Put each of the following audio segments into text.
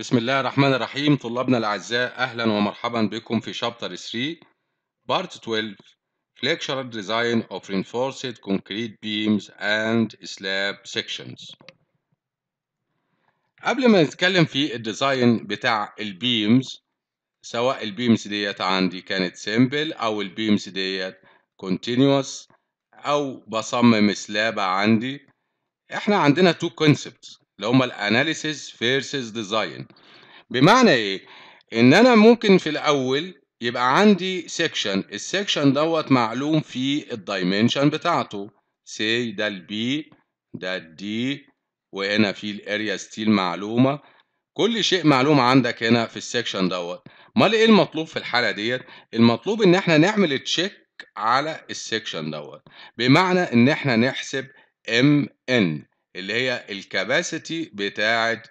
بسم الله الرحمن الرحيم طلابنا الأعزاء أهلا ومرحبا بكم في شابتر 3 بارت 12 Flexural Design of Reinforced Concrete Beams and Slab Sections قبل ما نتكلم في الديزاين بتاع البيمز سواء البيمز ديت عندي كانت سيمبل أو البيمز ديت كونتينوس أو بصمم سلابة عندي احنا عندنا تو كونسبتس اللي هم الاناليسيز فيرسز ديزاين بمعنى ايه ان انا ممكن في الاول يبقى عندي سيكشن السيكشن دوت معلوم فيه الدايمنشن بتاعته سي ده البي ده الدي وهنا في الاريا ستيل معلومه كل شيء معلوم عندك هنا في السيكشن دوت امال ايه المطلوب في الحاله ديت المطلوب ان احنا نعمل تشيك على السيكشن دوت بمعنى ان احنا نحسب ام ان اللي هي الكاباسيتي بتاعه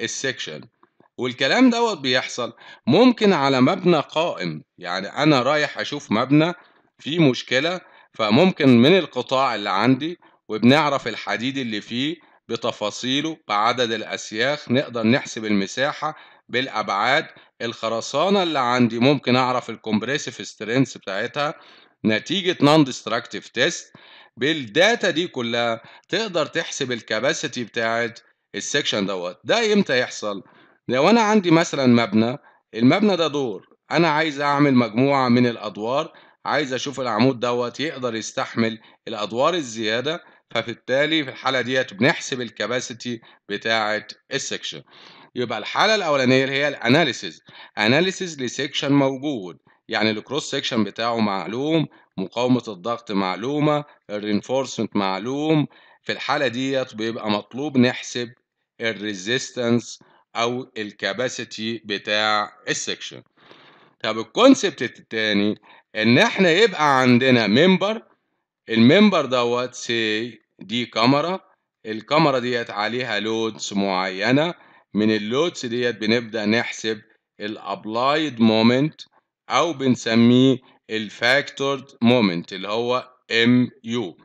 السكشن والكلام دوت بيحصل ممكن على مبنى قائم يعني انا رايح اشوف مبنى فيه مشكله فممكن من القطاع اللي عندي وبنعرف الحديد اللي فيه بتفاصيله بعدد الاسياخ نقدر نحسب المساحه بالابعاد الخرسانه اللي عندي ممكن اعرف الكمبريسيف سترينث بتاعتها نتيجه نون ديستركتيف تيست بالداتا دي كلها تقدر تحسب الكباسيتي بتاعت السكشن دوت ده امتى يحصل لو انا عندي مثلا مبنى المبنى ده دور انا عايز اعمل مجموعه من الادوار عايز اشوف العمود دوت يقدر يستحمل الادوار الزياده فبالتالي في الحاله ديت بنحسب الكباسيتي بتاعه السكشن يبقى الحاله الاولانيه اللي هي الاناليسيز اناليسيز لسكشن موجود يعني الكروس سيكشن بتاعه معلوم مقاومة الضغط معلومة الرينفورسمنت معلوم في الحالة ديت بيبقى مطلوب نحسب الريزيستنس أو الكاباسيتي بتاع السكشن طب الكونسبت التاني إن إحنا يبقى عندنا ممبر الممبر دوت سي دي كاميرا الكاميرا ديت عليها لودز معينة من اللودز ديت بنبدأ نحسب الابلايد مومنت أو بنسميه الفاكتورد مومنت اللي هو يو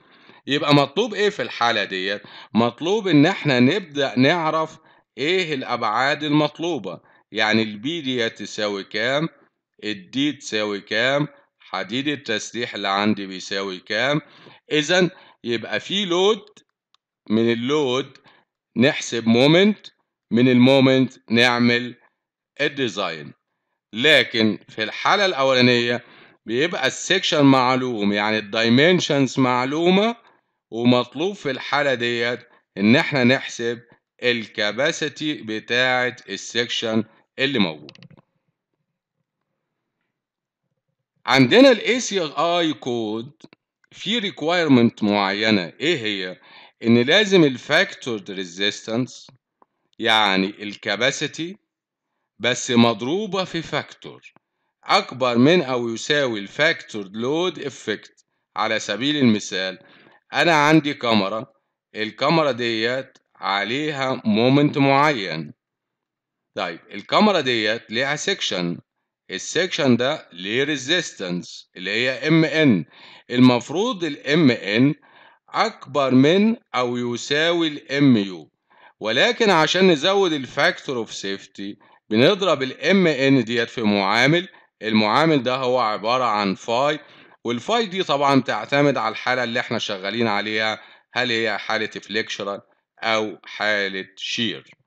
يبقى مطلوب إيه في الحالة ديت؟ مطلوب إن إحنا نبدأ نعرف إيه الأبعاد المطلوبه يعني البي ديت تساوي كام؟ الدي تساوي كام؟ حديد التسليح اللي عندي بيساوي كام؟ إذا يبقى في لود من اللود نحسب مومنت من المومنت نعمل الديزاين لكن في الحالة الأولانية بيبقى السكشن معلوم يعني الدايمنشنز معلومة ومطلوب في الحالة ديت إن إحنا نحسب الكباسيتي بتاعة السكشن اللي موجود. عندنا الـ ACI كود في ريكوايرمنت معينة إيه هي؟ إن لازم الفاكتور ريزيستنس يعني الكباسيتي بس مضروبة في فاكتور أكبر من أو يساوي الفاكتور لود إفكت على سبيل المثال أنا عندي كاميرا الكاميرا ديت عليها مومنت معين طيب الكاميرا ديت ليها سيكشن السيكشن ده ليه ريزيستنس اللي هي ام ان المفروض الام ان اكبر من او يساوي الام يو ولكن عشان نزود الفاكتور اوف سيفتي بنضرب الام ان ديت في معامل المعامل ده هو عبارة عن فاي والفاي دي طبعا تعتمد على الحالة اللي احنا شغالين عليها هل هي حالة فليكشرال أو حالة شير